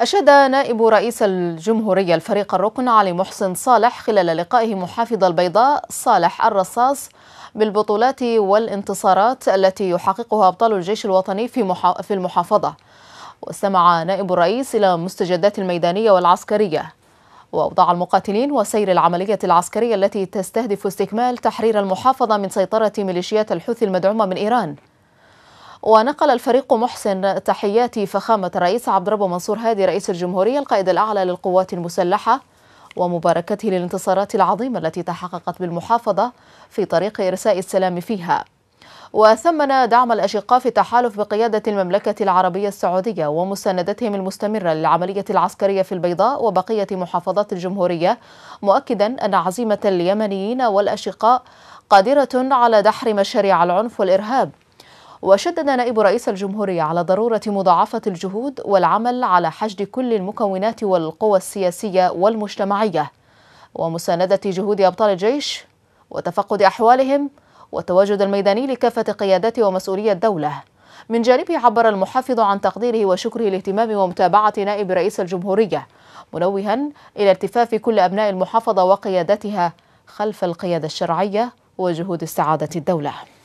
أشاد نائب رئيس الجمهورية الفريق الركن علي محسن صالح خلال لقائه محافظ البيضاء صالح الرصاص بالبطولات والانتصارات التي يحققها أبطال الجيش الوطني في في المحافظة واستمع نائب الرئيس إلى مستجدات الميدانية والعسكرية وأوضاع المقاتلين وسير العملية العسكرية التي تستهدف استكمال تحرير المحافظة من سيطرة ميليشيات الحوثي المدعومة من إيران ونقل الفريق محسن تحيات فخامة الرئيس عبد ربه منصور هادي رئيس الجمهورية القائد الأعلى للقوات المسلحة ومباركته للانتصارات العظيمة التي تحققت بالمحافظة في طريق إرساء السلام فيها وثمن دعم الأشقاء في التحالف بقيادة المملكة العربية السعودية ومساندتهم المستمرة للعملية العسكرية في البيضاء وبقية محافظات الجمهورية مؤكدا أن عزيمة اليمنيين والأشقاء قادرة على دحر مشاريع العنف والإرهاب وشدد نائب رئيس الجمهورية على ضرورة مضاعفة الجهود والعمل على حشد كل المكونات والقوى السياسية والمجتمعية ومساندة جهود أبطال الجيش وتفقد أحوالهم والتواجد الميداني لكافة قيادات ومسؤولي الدولة من جانبه عبر المحافظ عن تقديره وشكره لاهتمام ومتابعة نائب رئيس الجمهورية منوها إلى التفاف كل أبناء المحافظة وقيادتها خلف القيادة الشرعية وجهود استعادة الدولة